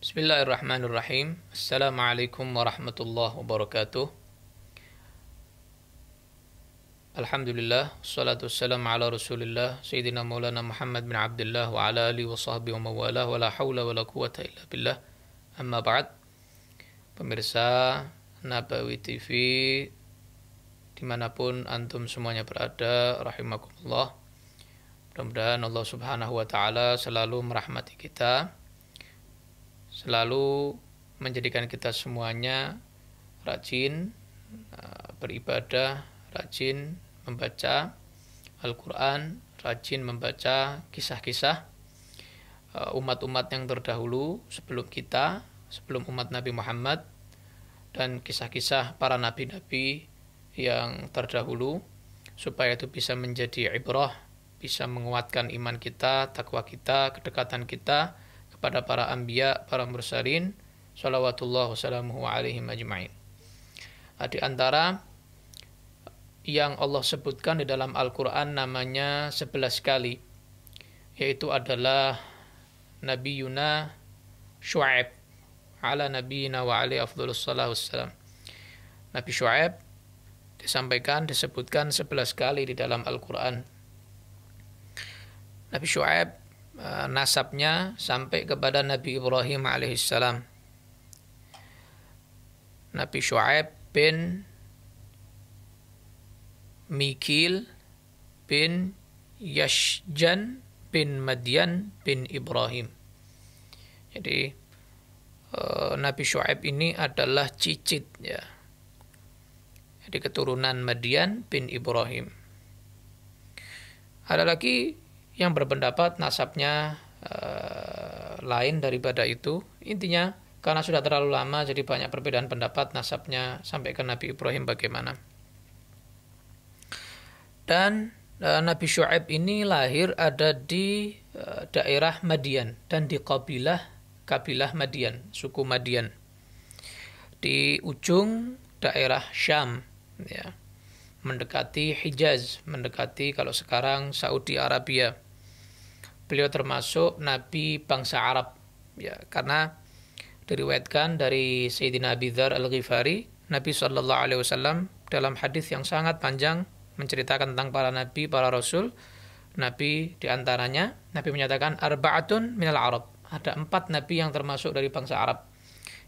Bismillahirrahmanirrahim. Assalamualaikum warahmatullahi wabarakatuh. Alhamdulillah, salatu wassalamu ala rasulillah, Sayyidina Maulana Muhammad bin Abdullah wa ala alihi wa sahbihi wa mawalah, wa la hawla wa la quwata illa billah. Amma ba'd, pemirsa Nabawi TV, dimanapun antum semuanya berada, rahimakumullah. Mudah-mudahan Allah subhanahu wa ta'ala selalu merahmati kita selalu menjadikan kita semuanya rajin eh, beribadah, rajin membaca Al-Quran, rajin membaca kisah-kisah eh, umat-umat yang terdahulu sebelum kita, sebelum umat Nabi Muhammad, dan kisah-kisah para nabi-nabi yang terdahulu, supaya itu bisa menjadi ibrah, bisa menguatkan iman kita, takwa kita, kedekatan kita, kepada para ambia, para mursalin, salawatullah wassalamuhu alaihi majmain nah, Di antara yang Allah sebutkan di dalam Al-Quran namanya 11 kali, yaitu adalah Nabi Yuna Shu'aib ala Nabi wa alaihi afdhalus Nabi Shu'aib disampaikan disebutkan 11 kali di dalam Al-Qur'an. Nabi Shu'aib Eh, nasabnya sampai kepada Nabi Ibrahim alaihissalam. Nabi Shu'aib bin Mikil bin Yashjan bin Madian bin Ibrahim. Jadi eh, Nabi Shu'aib ini adalah cicit ya. Jadi keturunan Madian bin Ibrahim. Ada lagi yang berpendapat nasabnya eh, lain daripada itu. Intinya karena sudah terlalu lama jadi banyak perbedaan pendapat nasabnya sampai ke Nabi Ibrahim bagaimana. Dan eh, Nabi Syuaib ini lahir ada di eh, daerah Madian dan di kabilah kabilah Madian, suku Madian. Di ujung daerah Syam ya mendekati Hijaz, mendekati kalau sekarang Saudi Arabia beliau termasuk nabi bangsa Arab ya karena diriwayatkan dari Sayyidina Abi Dzar Al-Ghifari Nabi Shallallahu alaihi wasallam dalam hadis yang sangat panjang menceritakan tentang para nabi, para rasul. Nabi diantaranya, Nabi menyatakan arbaatun minal Arab. Ada empat nabi yang termasuk dari bangsa Arab,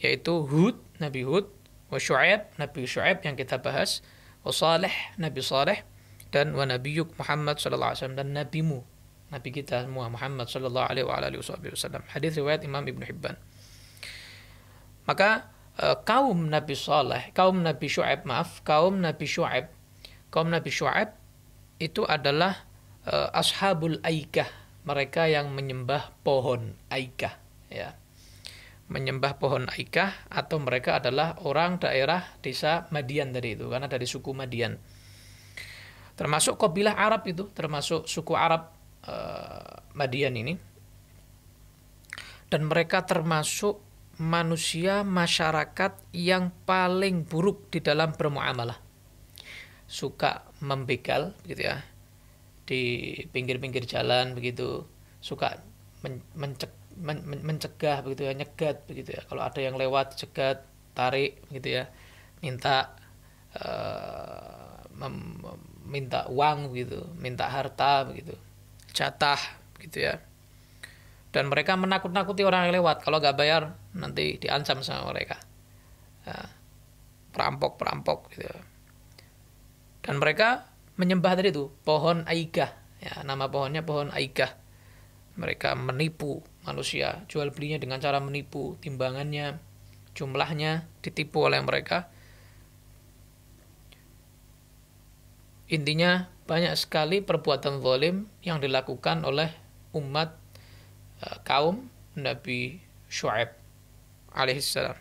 yaitu Hud, Nabi Hud, wa Shu'aib, Nabi Shu'aib yang kita bahas, wa Saleh, Nabi Saleh, dan wa Nabiyuk Muhammad sallallahu alaihi wasallam dan nabimu Nabi kita semua Muhammad Shallallahu Alaihi Wasallam. Hadis riwayat Imam Ibn Hibban. Maka eh, kaum Nabi Saleh, kaum Nabi Shu'aib, maaf, kaum Nabi Shu'aib, kaum Nabi Shu'aib itu adalah uh, ashabul aikah, mereka yang menyembah pohon aikah, ya. Menyembah pohon aikah atau mereka adalah orang daerah desa Madian dari itu karena dari suku Madian. Termasuk kabilah Arab itu, termasuk suku Arab Eh, Madian ini dan mereka termasuk manusia masyarakat yang paling buruk di dalam bermuamalah suka membegal gitu ya di pinggir-pinggir jalan begitu suka men mencek men men mencegah begitu ya nyegat begitu ya kalau ada yang lewat cegat tarik begitu ya minta uh, minta uang begitu minta harta begitu jatah gitu ya dan mereka menakut-nakuti orang yang lewat kalau nggak bayar nanti diancam sama mereka ya, perampok-perampok gitu ya. dan mereka menyembah tadi itu pohon aiga ya nama pohonnya pohon aiga mereka menipu manusia jual belinya dengan cara menipu timbangannya jumlahnya ditipu oleh mereka Intinya banyak sekali perbuatan zalim yang dilakukan oleh umat e, kaum Nabi Shu'aib alaihissalam.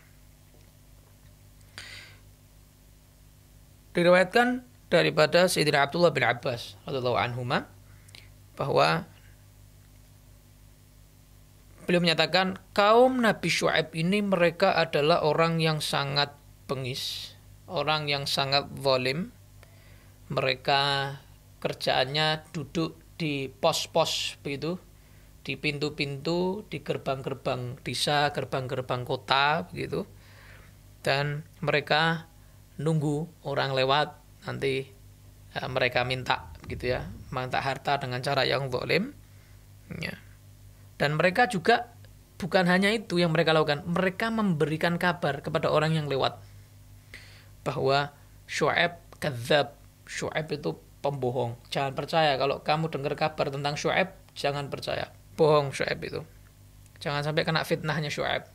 Diriwayatkan daripada Sayyidina Abdullah bin Abbas radhiyallahu anhuma bahwa beliau menyatakan kaum Nabi Shu'aib ini mereka adalah orang yang sangat bengis, orang yang sangat zalim, mereka kerjaannya duduk di pos-pos begitu di pintu-pintu di gerbang-gerbang desa gerbang-gerbang kota begitu dan mereka nunggu orang lewat nanti ya, mereka minta gitu ya minta harta dengan cara yang zalim ya. dan mereka juga bukan hanya itu yang mereka lakukan mereka memberikan kabar kepada orang yang lewat bahwa shuaib kadzab Shu'aib itu pembohong. Jangan percaya kalau kamu dengar kabar tentang Shu'aib, jangan percaya. Bohong Shu'aib itu. Jangan sampai kena fitnahnya Shu'aib.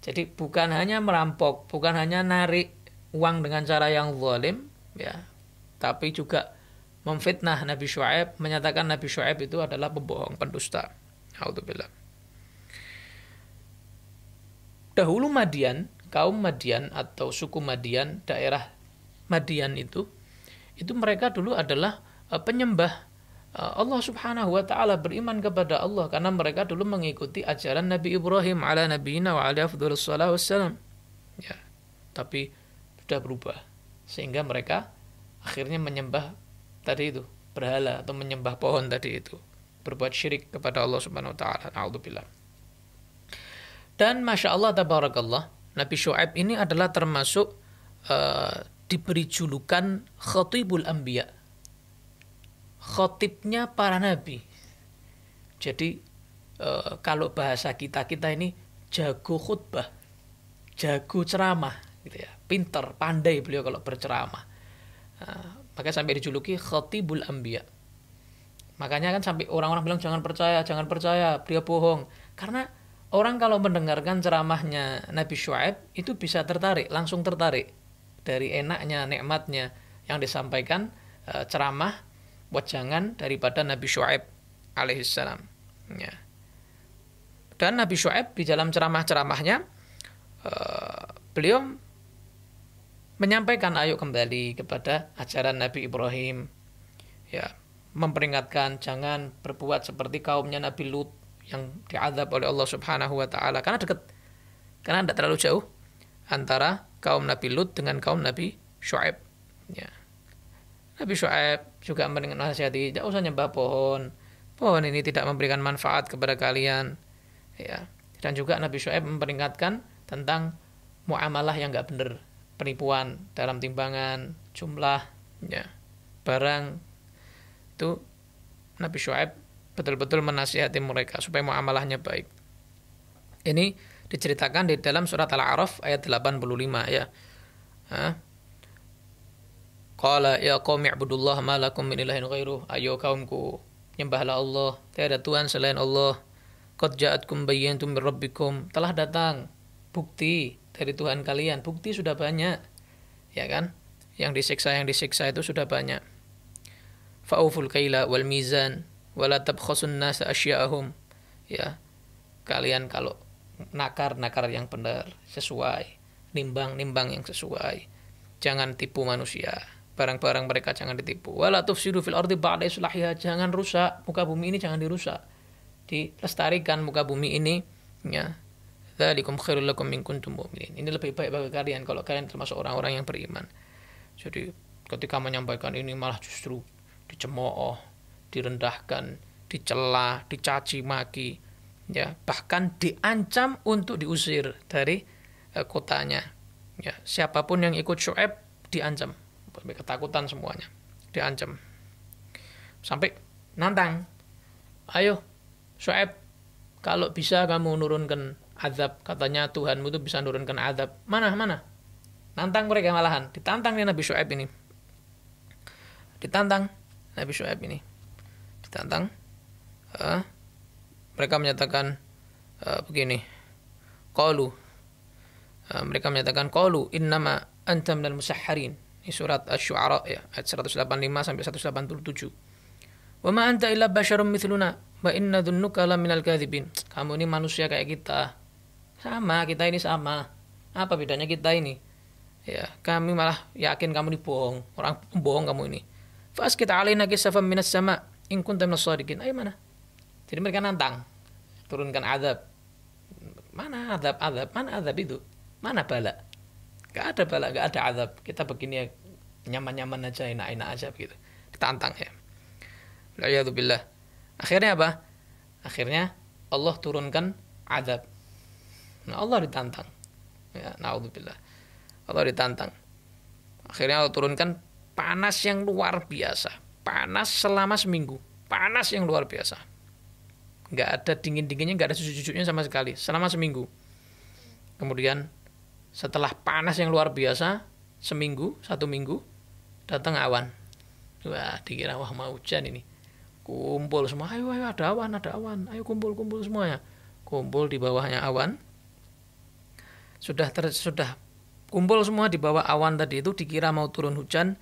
Jadi bukan hanya merampok, bukan hanya narik uang dengan cara yang zalim, ya, tapi juga memfitnah Nabi Shu'aib, menyatakan Nabi Shu'aib itu adalah pembohong, pendusta. Alhamdulillah. Dahulu Madian, kaum Madian atau suku Madian, daerah Madian itu itu mereka dulu adalah e, penyembah e, Allah Subhanahu wa taala beriman kepada Allah karena mereka dulu mengikuti ajaran Nabi Ibrahim ala nabiyina wa ala afdhalus wassalam. Ya. Tapi sudah berubah sehingga mereka akhirnya menyembah tadi itu berhala atau menyembah pohon tadi itu berbuat syirik kepada Allah Subhanahu wa taala. Nauzubillah. Dan masya Allah tabarakallah Nabi Shu'aib ini adalah termasuk uh, diberi julukan Khatibul Anbiya. Khatibnya para nabi. Jadi e, kalau bahasa kita-kita ini jago khutbah, jago ceramah gitu ya. Pinter, pandai beliau kalau berceramah. e, eh, makanya sampai dijuluki Khatibul Anbiya. Makanya kan sampai orang-orang bilang jangan percaya, jangan percaya, beliau bohong. Karena orang kalau mendengarkan ceramahnya Nabi Shu'aib itu bisa tertarik, langsung tertarik dari enaknya nikmatnya yang disampaikan e, ceramah wajangan daripada Nabi Shu'aib alaihissalam ya. dan Nabi Shu'aib di dalam ceramah-ceramahnya e, beliau menyampaikan ayo kembali kepada ajaran Nabi Ibrahim ya memperingatkan jangan berbuat seperti kaumnya Nabi Lut yang diadab oleh Allah Subhanahu wa taala karena dekat karena tidak terlalu jauh antara kaum Nabi Lut dengan kaum Nabi Shu'aib. Ya. Nabi Shu'aib juga menasihati, tidak usah nyembah pohon. Pohon ini tidak memberikan manfaat kepada kalian. Ya. Dan juga Nabi Shu'aib memperingatkan tentang muamalah yang nggak benar, penipuan dalam timbangan, jumlah, ya, barang. Itu Nabi Shu'aib betul-betul menasihati mereka supaya muamalahnya baik. Ini diceritakan di dalam surat Al-A'raf ayat 85 ya. Hah? Qala ya qaumi ibudullah ma lakum min ilahin ghairuh. Ayo kaumku, nyembahlah Allah, tiada tuhan selain Allah. Qad ja'atkum bayyinatun min rabbikum. Telah datang bukti dari Tuhan kalian. Bukti sudah banyak. Ya kan? Yang disiksa yang disiksa itu sudah banyak. Fa'uful kaila wal mizan wala tabkhasun nasa asya'ahum. Ya. Kalian kalau nakar nakar yang benar sesuai nimbang nimbang yang sesuai jangan tipu manusia barang-barang mereka jangan ditipu wala tufsidu fil ardi ba'da islahiha jangan rusak muka bumi ini jangan dirusak dilestarikan muka bumi ini ya dzalikum khairul lakum min kuntum mu'minin ini lebih baik bagi kalian kalau kalian termasuk orang-orang yang beriman jadi ketika menyampaikan ini malah justru dicemooh direndahkan dicela dicaci maki ya bahkan diancam untuk diusir dari uh, kotanya ya siapapun yang ikut Shoaib diancam ketakutan semuanya diancam sampai nantang ayo Shoaib kalau bisa kamu nurunkan azab katanya Tuhanmu itu bisa nurunkan azab mana mana nantang mereka malahan ditantang nih Nabi Shoaib ini ditantang Nabi Shoaib ini ditantang uh, mereka menyatakan uh, begini qalu uh, mereka menyatakan qalu innama antam dan musahharin ini surat asy-syu'ara ya ayat 185 sampai 187 wa ma anta illa basyarum mithluna wa inna dhunnuka la minal kadhibin kamu ini manusia kayak kita sama kita ini sama apa bedanya kita ini ya kami malah yakin kamu dibohong orang bohong kamu ini fas kita alina kisafam minas sama in kuntum nasadiqin ay mana jadi mereka nantang, turunkan azab. Mana azab, azab, mana azab itu? Mana bala? Gak ada bala, gak ada azab. Kita begini ya, nyaman-nyaman aja, enak-enak aja gitu. tantang ya. Alhamdulillah. Akhirnya apa? Akhirnya Allah turunkan azab. Nah, Allah ditantang. Ya, naudzubillah. Allah ditantang. Akhirnya Allah turunkan panas yang luar biasa. Panas selama seminggu. Panas yang luar biasa nggak ada dingin dinginnya nggak ada susu cucuknya sama sekali selama seminggu kemudian setelah panas yang luar biasa seminggu satu minggu datang awan wah dikira wah mau hujan ini kumpul semua ayo ayo ada awan ada awan ayo kumpul kumpul semuanya kumpul di bawahnya awan sudah ter, sudah kumpul semua di bawah awan tadi itu dikira mau turun hujan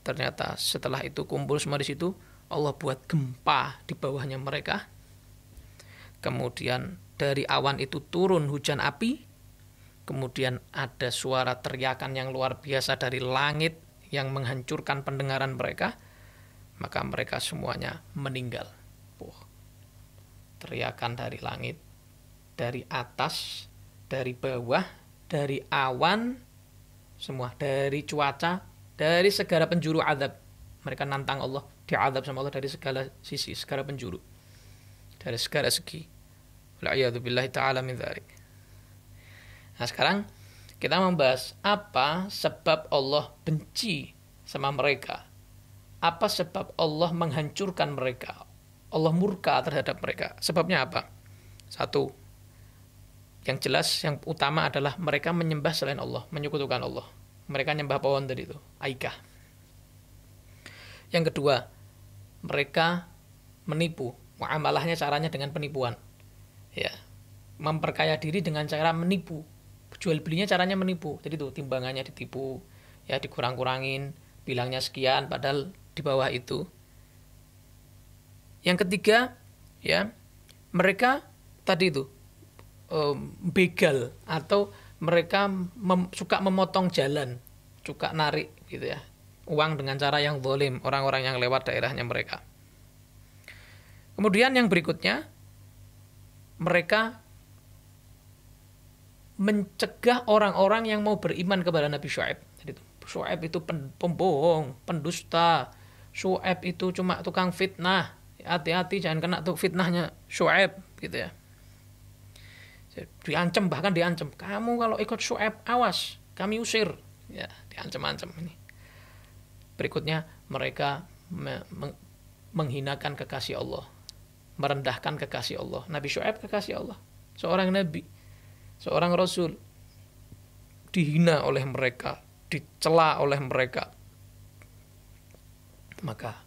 ternyata setelah itu kumpul semua di situ Allah buat gempa di bawahnya mereka kemudian dari awan itu turun hujan api, kemudian ada suara teriakan yang luar biasa dari langit yang menghancurkan pendengaran mereka, maka mereka semuanya meninggal. Puh. teriakan dari langit, dari atas, dari bawah, dari awan, semua dari cuaca, dari segala penjuru adab. Mereka nantang Allah, diadab sama Allah dari segala sisi, segala penjuru. Dari segala segi ta'ala min dharik. Nah sekarang kita membahas apa sebab Allah benci sama mereka. Apa sebab Allah menghancurkan mereka. Allah murka terhadap mereka. Sebabnya apa? Satu, yang jelas yang utama adalah mereka menyembah selain Allah, menyekutukan Allah. Mereka menyembah pohon tadi itu, aikah. Yang kedua, mereka menipu. Muamalahnya caranya dengan penipuan ya memperkaya diri dengan cara menipu jual belinya caranya menipu jadi tuh timbangannya ditipu ya dikurang-kurangin bilangnya sekian padahal di bawah itu yang ketiga ya mereka tadi itu um, begal atau mereka mem suka memotong jalan suka narik gitu ya uang dengan cara yang dolim orang-orang yang lewat daerahnya mereka kemudian yang berikutnya mereka mencegah orang-orang yang mau beriman kepada Nabi Shu'aib. Jadi Shu'aib itu pembohong, pendusta. Shu'aib itu cuma tukang fitnah. Ya, hati-hati jangan kena tuh fitnahnya Shu'aib gitu ya. diancam bahkan diancam. Kamu kalau ikut Shu'aib awas, kami usir. Ya, diancam-ancam ini. Berikutnya mereka me- menghinakan kekasih Allah merendahkan kekasih Allah. Nabi Shoaib kekasih Allah, seorang nabi, seorang rasul, dihina oleh mereka, dicela oleh mereka. Maka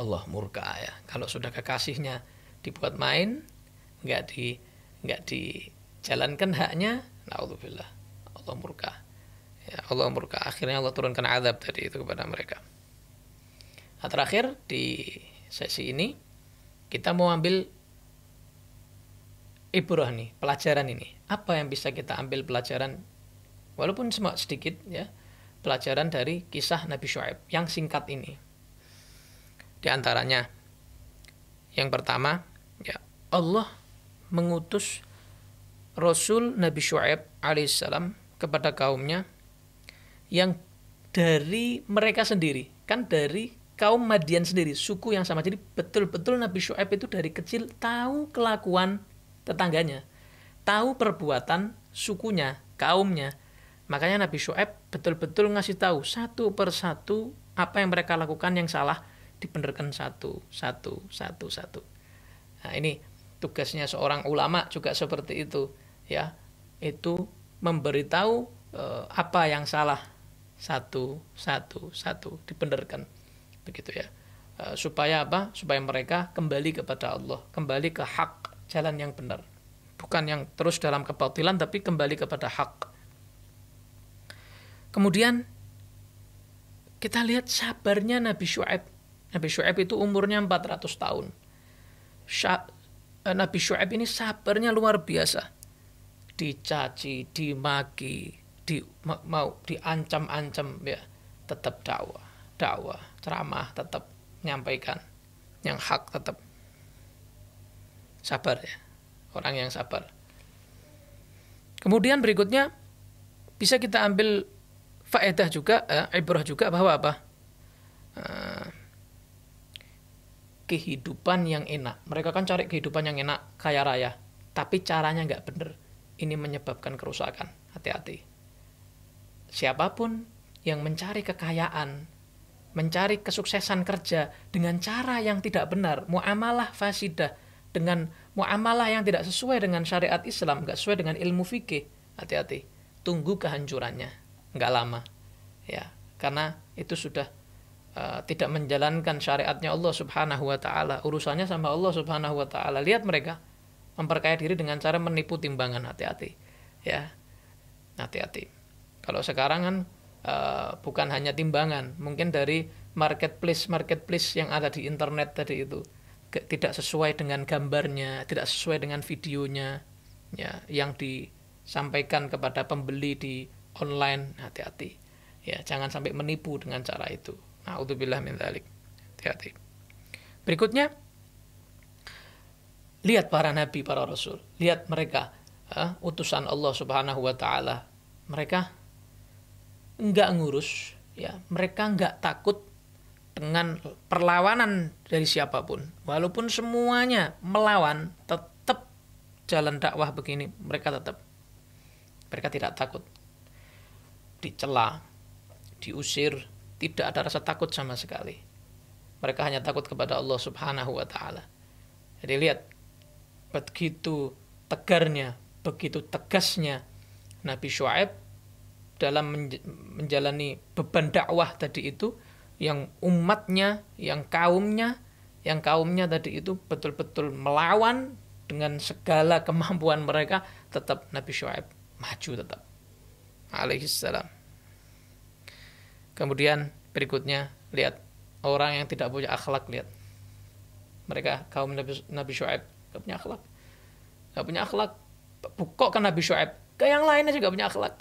Allah murka ya. Kalau sudah kekasihnya dibuat main, nggak di nggak dijalankan haknya, naudzubillah. Allah murka. Ya, Allah murka. Akhirnya Allah turunkan azab tadi itu kepada mereka. Nah, terakhir di sesi ini kita mau ambil ibrah nih, pelajaran ini. Apa yang bisa kita ambil pelajaran walaupun cuma sedikit ya, pelajaran dari kisah Nabi Shu'aib yang singkat ini. Di antaranya yang pertama, ya Allah mengutus Rasul Nabi Shu'aib alaihissalam kepada kaumnya yang dari mereka sendiri, kan dari kaum Madian sendiri, suku yang sama. Jadi betul-betul Nabi Shoaib itu dari kecil tahu kelakuan tetangganya, tahu perbuatan sukunya, kaumnya. Makanya Nabi Shoaib betul-betul ngasih tahu satu persatu apa yang mereka lakukan yang salah dibenarkan satu, satu, satu, satu. Nah ini tugasnya seorang ulama juga seperti itu, ya itu memberitahu eh, apa yang salah satu, satu, satu dibenarkan begitu ya eh, supaya apa supaya mereka kembali kepada Allah kembali ke hak jalan yang benar bukan yang terus dalam kebatilan tapi kembali kepada hak kemudian kita lihat sabarnya Nabi Shu'aib Nabi Shu'aib itu umurnya 400 tahun eh, Nabi Shu'aib ini sabarnya luar biasa dicaci dimaki di mau diancam-ancam ya tetap dakwah dakwah, ceramah tetap menyampaikan yang hak tetap sabar ya. Orang yang sabar. Kemudian berikutnya bisa kita ambil faedah juga, eh, ibrah juga bahwa apa? Eh, kehidupan yang enak. Mereka kan cari kehidupan yang enak, kaya raya. Tapi caranya nggak bener. Ini menyebabkan kerusakan. Hati-hati. Siapapun yang mencari kekayaan mencari kesuksesan kerja dengan cara yang tidak benar, muamalah fasidah dengan muamalah yang tidak sesuai dengan syariat Islam, nggak sesuai dengan ilmu fikih, hati-hati, tunggu kehancurannya, nggak lama, ya, karena itu sudah uh, tidak menjalankan syariatnya Allah Subhanahu Wa Taala, urusannya sama Allah Subhanahu Wa Taala. Lihat mereka memperkaya diri dengan cara menipu timbangan, hati-hati, ya, hati-hati. Kalau sekarang kan uh, bukan hanya timbangan, mungkin dari marketplace marketplace yang ada di internet tadi itu tidak sesuai dengan gambarnya, tidak sesuai dengan videonya, ya yang disampaikan kepada pembeli di online hati-hati, ya jangan sampai menipu dengan cara itu. Nah, untuk bilah Hati-hati. Berikutnya lihat para nabi, para rasul, lihat mereka uh, utusan Allah Subhanahu wa taala. Mereka nggak ngurus ya mereka nggak takut dengan perlawanan dari siapapun walaupun semuanya melawan tetap jalan dakwah begini mereka tetap mereka tidak takut dicela diusir tidak ada rasa takut sama sekali mereka hanya takut kepada Allah Subhanahu wa taala jadi lihat begitu tegarnya begitu tegasnya Nabi Shu'aib dalam menjalani beban dakwah tadi itu yang umatnya, yang kaumnya, yang kaumnya tadi itu betul-betul melawan dengan segala kemampuan mereka tetap Nabi Syuaib maju tetap alaihissalam kemudian berikutnya lihat orang yang tidak punya akhlak lihat mereka kaum Nabi, Nabi Syuaib gak punya akhlak gak punya akhlak bukok kan Nabi Syuaib ke yang lainnya juga punya akhlak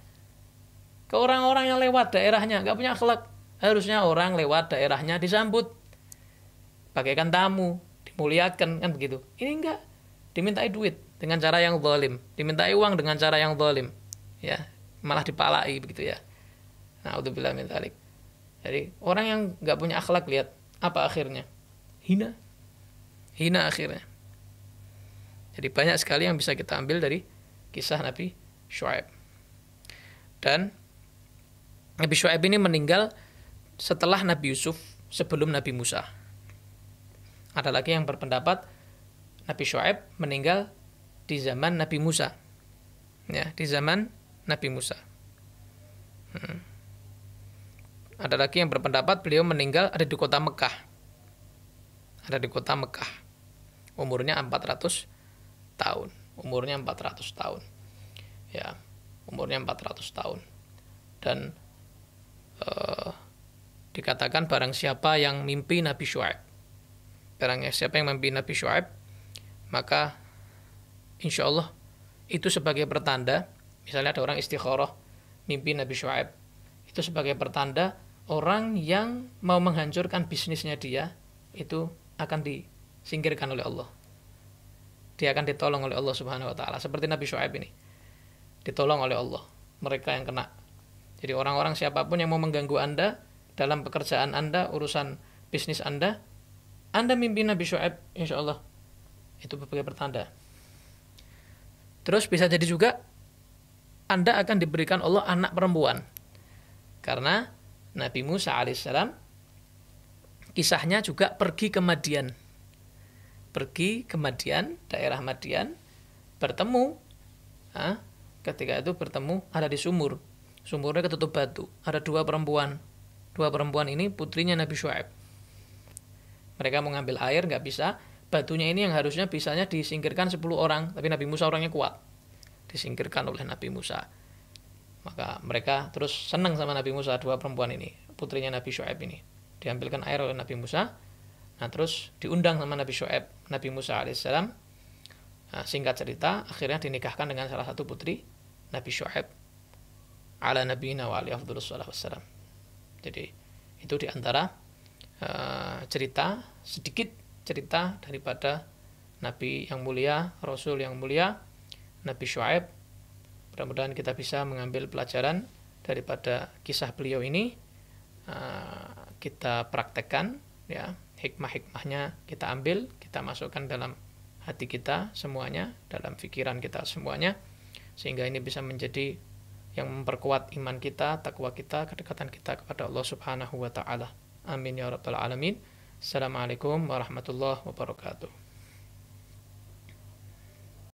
ke orang-orang yang lewat daerahnya nggak punya akhlak harusnya orang lewat daerahnya disambut pakaikan tamu dimuliakan kan begitu ini enggak dimintai duit dengan cara yang zalim dimintai uang dengan cara yang zalim ya malah dipalai begitu ya nah udzubillah minta dzalik jadi orang yang nggak punya akhlak lihat apa akhirnya hina hina akhirnya jadi banyak sekali yang bisa kita ambil dari kisah Nabi Shu'aib dan Nabi Shu'aib ini meninggal setelah Nabi Yusuf sebelum Nabi Musa. Ada lagi yang berpendapat Nabi Shu'aib meninggal di zaman Nabi Musa. Ya, di zaman Nabi Musa. Hmm. Ada lagi yang berpendapat beliau meninggal ada di kota Mekah. Ada di kota Mekah. Umurnya 400 tahun. Umurnya 400 tahun. Ya, umurnya 400 tahun. Dan uh, dikatakan barang siapa yang mimpi Nabi Shu'aib barang siapa yang mimpi Nabi Shu'aib maka insya Allah itu sebagai pertanda misalnya ada orang istikharah mimpi Nabi Shu'aib itu sebagai pertanda orang yang mau menghancurkan bisnisnya dia itu akan disingkirkan oleh Allah dia akan ditolong oleh Allah Subhanahu wa taala seperti Nabi Shu'aib ini ditolong oleh Allah mereka yang kena jadi orang-orang siapapun yang mau mengganggu Anda dalam pekerjaan Anda, urusan bisnis Anda, Anda mimpin Nabi Shu'aib, insya Allah. Itu berbagai pertanda. Terus bisa jadi juga Anda akan diberikan Allah anak perempuan. Karena Nabi Musa alaihissalam kisahnya juga pergi ke Madian. Pergi ke Madian, daerah Madian, bertemu. Ah, ketika itu bertemu ada di sumur Sumurnya ketutup batu. Ada dua perempuan. Dua perempuan ini putrinya Nabi Shu'aib. Mereka mengambil air, nggak bisa. Batunya ini yang harusnya bisanya disingkirkan 10 orang. Tapi Nabi Musa orangnya kuat. Disingkirkan oleh Nabi Musa. Maka mereka terus senang sama Nabi Musa, dua perempuan ini. Putrinya Nabi Shu'aib ini. Diambilkan air oleh Nabi Musa. Nah terus diundang sama Nabi Shu'aib, Nabi Musa alaihissalam. Nah, singkat cerita, akhirnya dinikahkan dengan salah satu putri Nabi Shu'aib ala nabiyina wa alihi wassalam. Jadi itu diantara uh, eh, cerita sedikit cerita daripada Nabi yang mulia, Rasul yang mulia, Nabi Syuaib. Mudah-mudahan kita bisa mengambil pelajaran daripada kisah beliau ini. Uh, kita praktekkan ya hikmah-hikmahnya kita ambil, kita masukkan dalam hati kita semuanya, dalam pikiran kita semuanya, sehingga ini bisa menjadi yang memperkuat iman kita, takwa kita, kedekatan kita kepada Allah Subhanahu wa taala. Amin ya rabbal alamin. Assalamualaikum warahmatullahi wabarakatuh.